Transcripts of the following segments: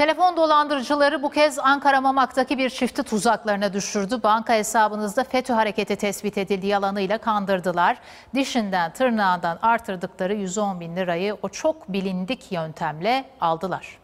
Telefon dolandırıcıları bu kez Ankara Mamak'taki bir çifti tuzaklarına düşürdü. Banka hesabınızda FETÖ hareketi tespit edildi yalanıyla kandırdılar. Dişinden tırnağından artırdıkları 110 bin lirayı o çok bilindik yöntemle aldılar.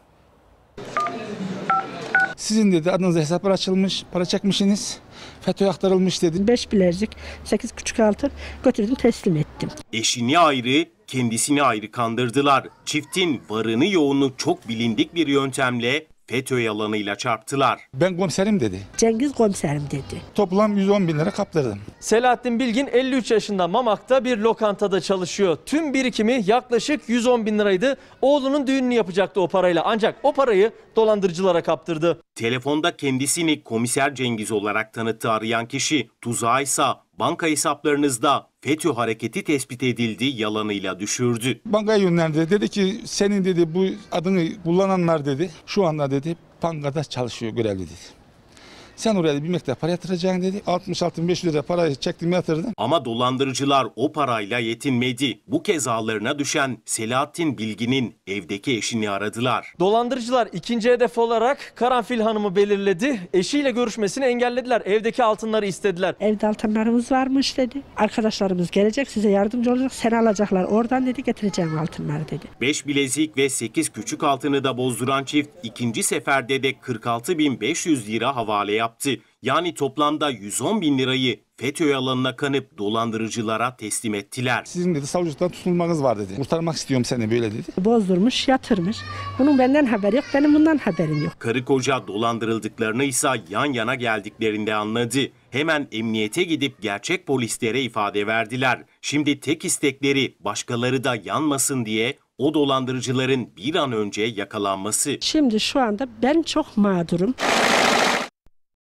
Sizin dedi adınıza hesaplar açılmış, para çekmişsiniz, FETÖ'ye aktarılmış dedi. 5 bilezik, 8 küçük altın götürdüm teslim ettim. Eşini ayrı, kendisini ayrı kandırdılar. Çiftin varını yoğunu çok bilindik bir yöntemle FETÖ yalanıyla çarptılar. Ben komiserim dedi. Cengiz komiserim dedi. Toplam 110 bin lira kaptırdım. Selahattin Bilgin 53 yaşında Mamak'ta bir lokantada çalışıyor. Tüm birikimi yaklaşık 110 bin liraydı. Oğlunun düğününü yapacaktı o parayla ancak o parayı dolandırıcılara kaptırdı. Telefonda kendisini komiser Cengiz olarak tanıttı arayan kişi tuzağa ise banka hesaplarınızda FETÖ hareketi tespit edildi yalanıyla düşürdü. Bankaya yönlendi. Dedi ki senin dedi bu adını kullananlar dedi şu anda dedi pangada çalışıyor görevli dedi. Sen oraya bir miktar para yatıracaksın dedi. 66.500 lira parayı çektim yatırdım. Ama dolandırıcılar o parayla yetinmedi. Bu kez ağlarına düşen Selahattin Bilgin'in evdeki eşini aradılar. Dolandırıcılar ikinci hedef olarak Karanfil Hanım'ı belirledi. Eşiyle görüşmesini engellediler. Evdeki altınları istediler. Evde altınlarımız varmış dedi. Arkadaşlarımız gelecek size yardımcı olacak. Seni alacaklar. Oradan dedi getireceğim altınları dedi. 5 bilezik ve 8 küçük altını da bozduran çift ikinci seferde de 46.500 lira havaleye yaptı. Yani toplamda 110 bin lirayı FETÖ alanına kanıp dolandırıcılara teslim ettiler. Sizin dedi savcılıktan tutulmanız var dedi. Kurtarmak istiyorum seni böyle dedi. Bozdurmuş, yatırmış. Bunun benden haberi yok, benim bundan haberim yok. Karı koca dolandırıldıklarını ise yan yana geldiklerinde anladı. Hemen emniyete gidip gerçek polislere ifade verdiler. Şimdi tek istekleri başkaları da yanmasın diye o dolandırıcıların bir an önce yakalanması. Şimdi şu anda ben çok mağdurum.